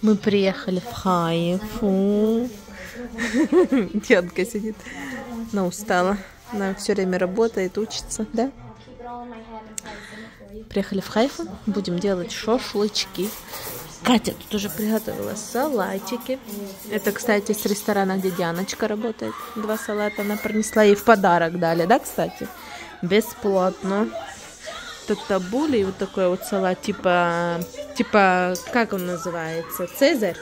Мы приехали в Хайфу. Детка сидит. Она устала. Она все время работает, учится, да? Приехали в Хайфу. Будем делать шашлычки. Катя тут уже приготовила салатики. Это, кстати, с ресторана, где Дианочка работает. Два салата она принесла ей в подарок дали, да, кстати? Бесплатно татабули и вот такой вот салат, типа, типа, как он называется, цезарь?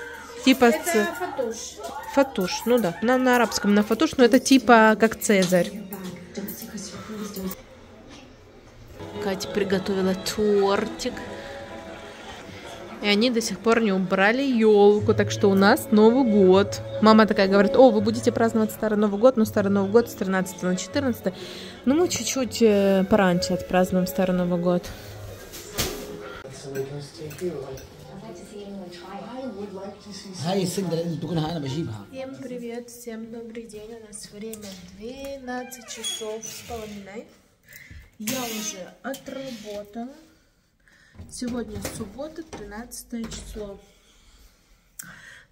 Типа это ц... фатуш. Фатуш, ну да, на, на арабском на фатуш, но это типа как цезарь. Катя приготовила тортик. И они до сих пор не убрали елку, так что у нас Новый год. Мама такая говорит, о, вы будете праздновать Старый Новый год, но Старый Новый год с 13 на 14. Ну мы чуть-чуть э, пораньше отпразднуем Старый Новый год. Всем привет, всем добрый день. У нас время 12 часов с половиной. Я уже отработала. Сегодня суббота, 13 число.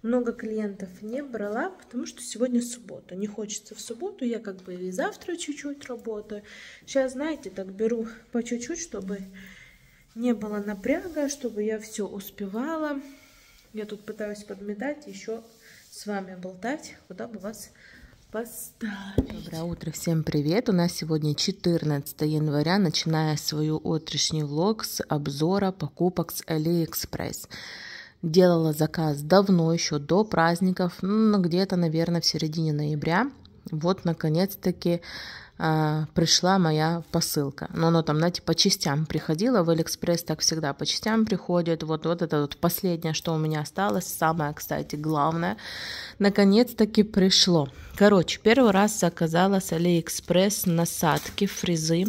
Много клиентов не брала, потому что сегодня суббота. Не хочется в субботу, я как бы и завтра чуть-чуть работаю. Сейчас, знаете, так беру по чуть-чуть, чтобы не было напряга, чтобы я все успевала. Я тут пытаюсь подметать, еще с вами болтать, куда бы вас поставить. Доброе утро, всем привет! У нас сегодня 14 января, начиная свою отрешний влог с обзора покупок с Алиэкспресс. Делала заказ давно, еще до праздников, ну, где-то, наверное, в середине ноября – вот, наконец-таки, э, пришла моя посылка. Но она там, знаете, по частям приходила В Алиэкспресс так всегда по частям приходит. Вот, вот это вот последнее, что у меня осталось. Самое, кстати, главное. Наконец-таки пришло. Короче, первый раз заказала с Алиэкспресс насадки, фрезы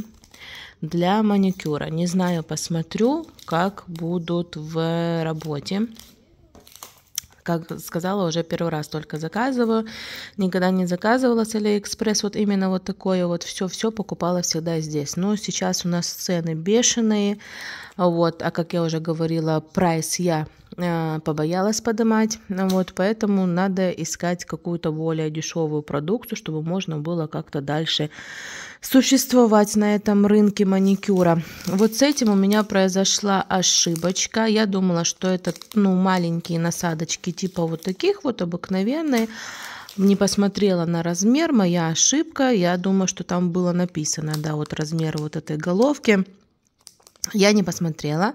для маникюра. Не знаю, посмотрю, как будут в работе как сказала, уже первый раз только заказываю. Никогда не заказывала с Алиэкспресс вот именно вот такое вот все-все покупала всегда здесь. Но сейчас у нас цены бешеные. Вот, а как я уже говорила, прайс я Э, побоялась поднимать. Вот, поэтому надо искать какую-то более дешевую продукцию, чтобы можно было как-то дальше существовать на этом рынке маникюра. Вот с этим у меня произошла ошибочка. Я думала, что это ну, маленькие насадочки типа вот таких вот обыкновенные не посмотрела на размер, моя ошибка. Я думаю, что там было написано, да, вот размер вот этой головки. Я не посмотрела.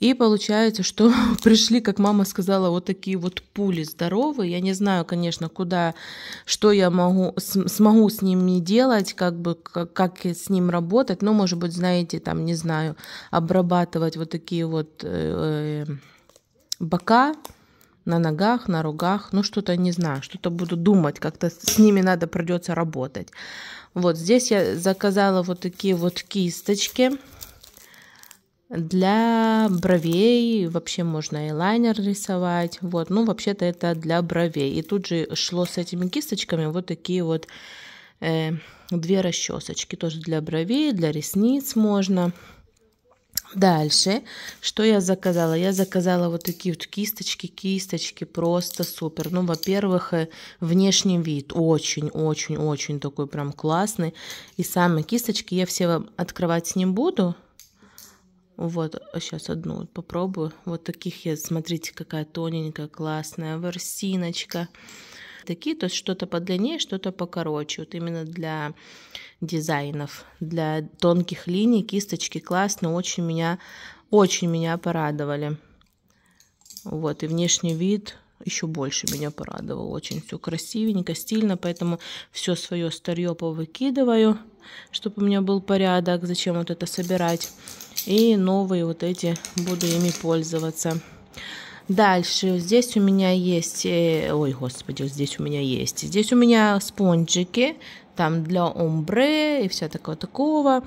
И получается, что пришли, как мама сказала, вот такие вот пули здоровые. Я не знаю, конечно, куда, что я могу, смогу с ним не делать, как бы, как, как с ним работать. Но, ну, может быть, знаете, там, не знаю, обрабатывать вот такие вот э, э, бока, на ногах, на руках, ну что-то не знаю, что-то буду думать, как-то с ними надо придется работать. Вот здесь я заказала вот такие вот кисточки. Для бровей вообще можно и лайнер рисовать. Вот, ну, вообще-то это для бровей. И тут же шло с этими кисточками вот такие вот э, две расчесочки. Тоже для бровей, для ресниц можно. Дальше, что я заказала? Я заказала вот такие вот кисточки, кисточки, просто супер. Ну, во-первых, э, внешний вид очень-очень-очень такой прям классный. И сами кисточки я все вам открывать не буду, вот, сейчас а одну попробую. Вот таких я, смотрите, какая тоненькая, классная ворсиночка. Такие, то есть что-то подлиннее, что-то покороче. Вот именно для дизайнов, для тонких линий кисточки классно, очень меня, очень меня порадовали. Вот, и внешний вид еще больше меня порадовал. Очень все красивенько, стильно, поэтому все свое старье повыкидываю чтобы у меня был порядок, зачем вот это собирать. И новые вот эти, буду ими пользоваться. Дальше здесь у меня есть, э, ой, господи, здесь у меня есть, здесь у меня спонжики, там для омбре и вся такого такого.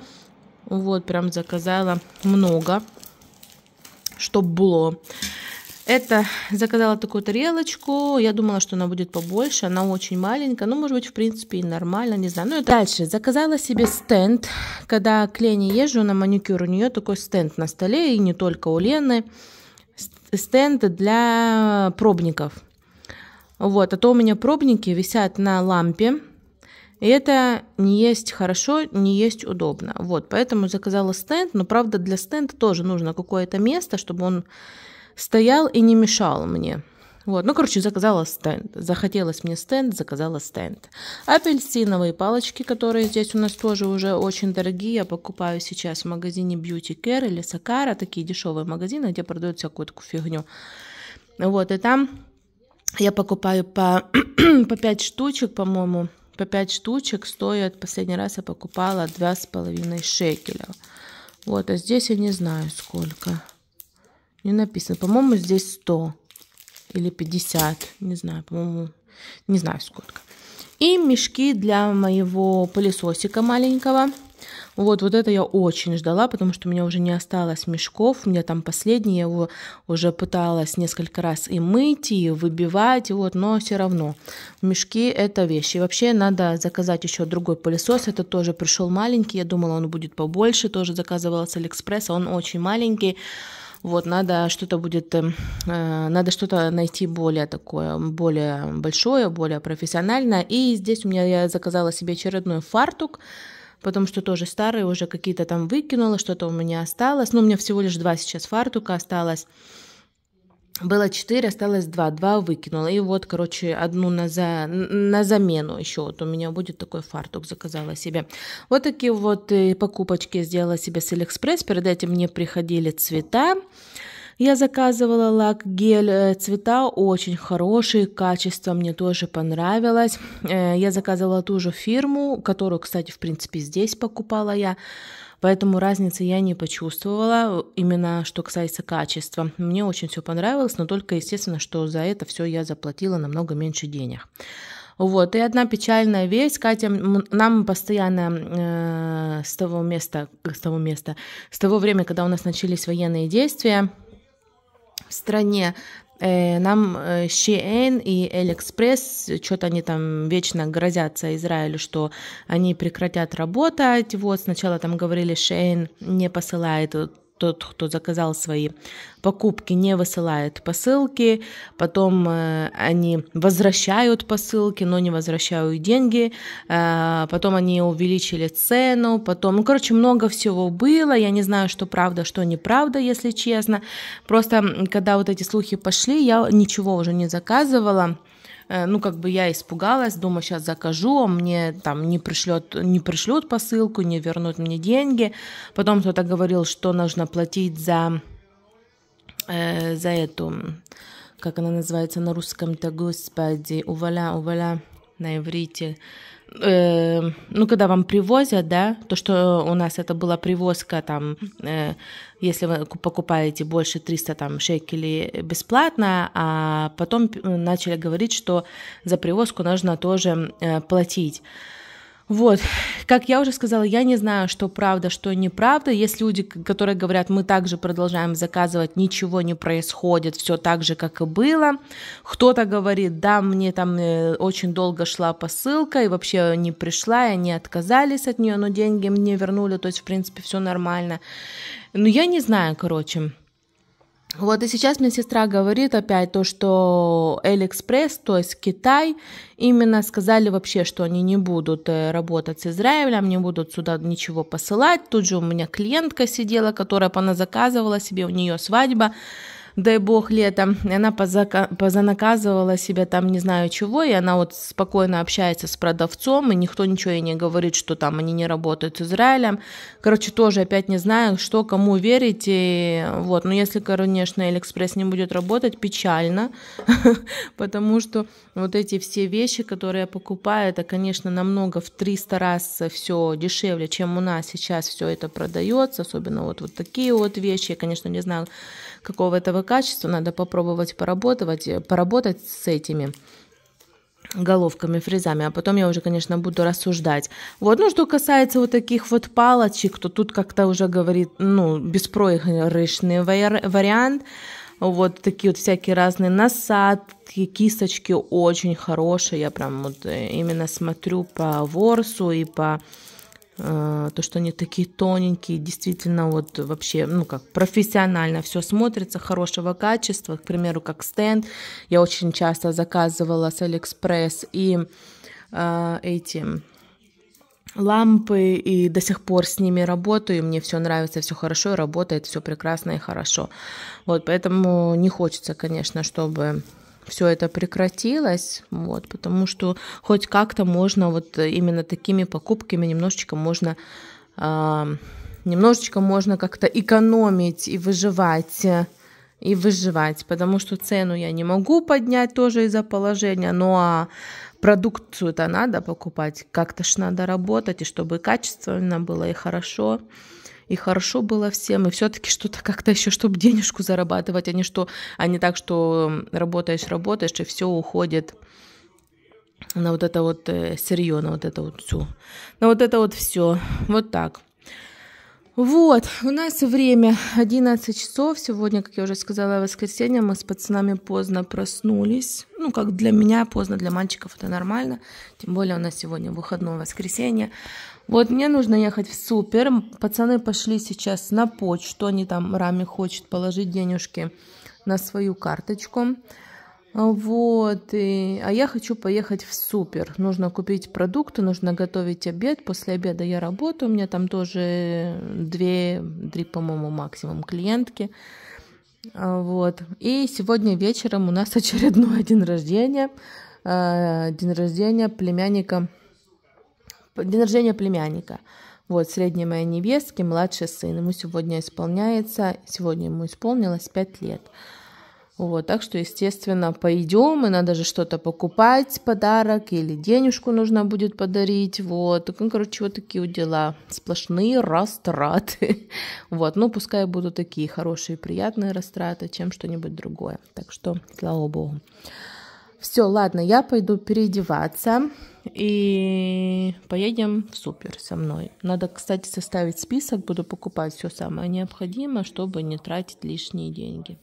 Вот, прям заказала много, чтоб было. Это заказала такую тарелочку. Я думала, что она будет побольше. Она очень маленькая. Ну, может быть, в принципе, и нормально, не знаю. Ну, это... Дальше. Заказала себе стенд. Когда к Лене езжу на маникюр, у нее такой стенд на столе, и не только у Лены. Стенд для пробников. Вот, а то у меня пробники висят на лампе. И это не есть хорошо, не есть удобно. Вот, поэтому заказала стенд. Но, правда, для стенда тоже нужно какое-то место, чтобы он стоял и не мешал мне. Вот, ну, короче, заказала стенд. Захотелось мне стенд, заказала стенд. Апельсиновые палочки, которые здесь у нас тоже уже очень дорогие. Я покупаю сейчас в магазине Beauty Care или Сакара, такие дешевые магазины, где продают всякую такую фигню. Вот, и там я покупаю по, по 5 штучек, по-моему, по 5 штучек стоят, последний раз я покупала 2,5 шекеля. Вот, а здесь я не знаю сколько. Не написано. По-моему, здесь 100 или 50. Не знаю, по-моему, не знаю сколько. И мешки для моего пылесосика маленького. Вот, вот это я очень ждала, потому что у меня уже не осталось мешков. У меня там последний, я его уже пыталась несколько раз и мыть, и выбивать, и вот, но все равно. Мешки — это вещи. И вообще надо заказать еще другой пылесос. Это тоже пришел маленький, я думала, он будет побольше. Тоже заказывала с Алиэкспресса, он очень маленький. Вот, надо что-то будет, эм, э, надо что-то найти более такое, более большое, более профессиональное. И здесь у меня я заказала себе очередной фартук, потому что тоже старые уже какие-то там выкинула, что-то у меня осталось. Но ну, у меня всего лишь два сейчас фартука осталось было четыре, осталось два, два выкинула. И вот, короче, одну на, за, на замену еще. Вот у меня будет такой фартук, заказала себе. Вот такие вот э, покупочки сделала себе с Алиэкспресс. Перед этим мне приходили цвета. Я заказывала лак-гель, э, цвета очень хорошие, качество мне тоже понравилось. Э, я заказывала ту же фирму, которую, кстати, в принципе, здесь покупала я. Поэтому разницы я не почувствовала, именно что касается качества. Мне очень все понравилось, но только, естественно, что за это все я заплатила намного меньше денег. Вот, и одна печальная вещь, Катя, нам постоянно э, с того места, с того места, с того времени, когда у нас начались военные действия, в стране э, нам Shein э, и AliExpress, что-то они там вечно грозятся Израилю, что они прекратят работать. Вот сначала там говорили, Shein не посылает тот, кто заказал свои покупки, не высылает посылки, потом э, они возвращают посылки, но не возвращают деньги, э, потом они увеличили цену, потом, ну, короче, много всего было, я не знаю, что правда, что неправда, если честно, просто когда вот эти слухи пошли, я ничего уже не заказывала, Э, ну, как бы я испугалась, думаю, сейчас закажу, а мне там не пришлет, не пришлют посылку, не вернут мне деньги. Потом кто-то говорил, что нужно платить за, э, за эту, как она называется на русском-то, господи, уволя, уволя на иврите, Э, ну, когда вам привозят, да, то, что у нас это была привозка, там, э, если вы покупаете больше 300 там, шекелей бесплатно, а потом начали говорить, что за привозку нужно тоже э, платить. Вот, как я уже сказала, я не знаю, что правда, что неправда. Есть люди, которые говорят, мы также продолжаем заказывать, ничего не происходит, все так же, как и было. Кто-то говорит, да, мне там э, очень долго шла посылка и вообще не пришла, и они отказались от нее, но деньги мне вернули, то есть, в принципе, все нормально. Но я не знаю, короче. Вот и сейчас мне сестра говорит опять то, что Алиэкспресс, то есть Китай, именно сказали вообще, что они не будут э, работать с Израилем, не будут сюда ничего посылать. Тут же у меня клиентка сидела, которая заказывала себе, у нее свадьба дай бог, летом. И она позака- позанаказывала себя там не знаю чего, и она вот спокойно общается с продавцом, и никто ничего ей не говорит, что там они не работают с Израилем. Короче, тоже опять не знаю, что кому верить. И вот, но если, конечно, Алиэкспресс не будет работать, печально, потому что вот эти все вещи, которые я покупаю, это, конечно, намного в 300 раз все дешевле, чем у нас сейчас все это продается, особенно вот, вот такие вот вещи. Я, конечно, не знаю, какого этого качества, надо попробовать поработать, поработать с этими головками, фрезами, а потом я уже, конечно, буду рассуждать. Вот, ну, что касается вот таких вот палочек, то тут как-то уже говорит, ну, беспроигрышный вариант, вот такие вот всякие разные насадки, кисточки очень хорошие, я прям вот э, именно смотрю по ворсу и по Э, то, что они такие тоненькие, действительно вот вообще, ну как, профессионально все смотрится, хорошего качества, к примеру, как стенд, я очень часто заказывала с Алиэкспресс и э, эти лампы и до сих пор с ними работаю, мне все нравится, все хорошо, работает, все прекрасно и хорошо. Вот, поэтому не хочется, конечно, чтобы все это прекратилось, вот, потому что хоть как-то можно вот именно такими покупками немножечко можно э, немножечко можно как-то экономить и выживать и выживать, потому что цену я не могу поднять тоже из-за положения, но ну, а продукцию-то надо покупать, как-то ж надо работать, и чтобы качественно было, и хорошо и хорошо было всем, и все-таки что-то как-то еще, чтобы денежку зарабатывать, а не, что, а не так, что работаешь, работаешь, и все уходит на вот это вот э, сырье, на вот это вот все. На вот это вот все. Вот так. Вот, у нас время 11 часов. Сегодня, как я уже сказала, воскресенье. Мы с пацанами поздно проснулись. Ну, как для меня поздно, для мальчиков это нормально. Тем более у нас сегодня выходное воскресенье. Вот мне нужно ехать в супер. Пацаны пошли сейчас на почту. Они там Раме хочет положить денежки на свою карточку. Вот, и... а я хочу поехать в супер. Нужно купить продукты, нужно готовить обед. После обеда я работаю, у меня там тоже две, три, по-моему, максимум клиентки. А, вот. И сегодня вечером у нас очередной день рождения. А, день рождения племянника. День рождения племянника. Вот, средняя моя невестки, младший сын. Ему сегодня исполняется, сегодня ему исполнилось пять лет. Вот, так что, естественно, пойдем, и надо же что-то покупать, подарок, или денежку нужно будет подарить, вот. Ну, короче, вот такие вот дела. Сплошные растраты. Вот, ну, пускай будут такие хорошие, приятные растраты, чем что-нибудь другое. Так что, слава богу. Все, ладно, я пойду переодеваться и поедем в супер со мной. Надо, кстати, составить список, буду покупать все самое необходимое, чтобы не тратить лишние деньги.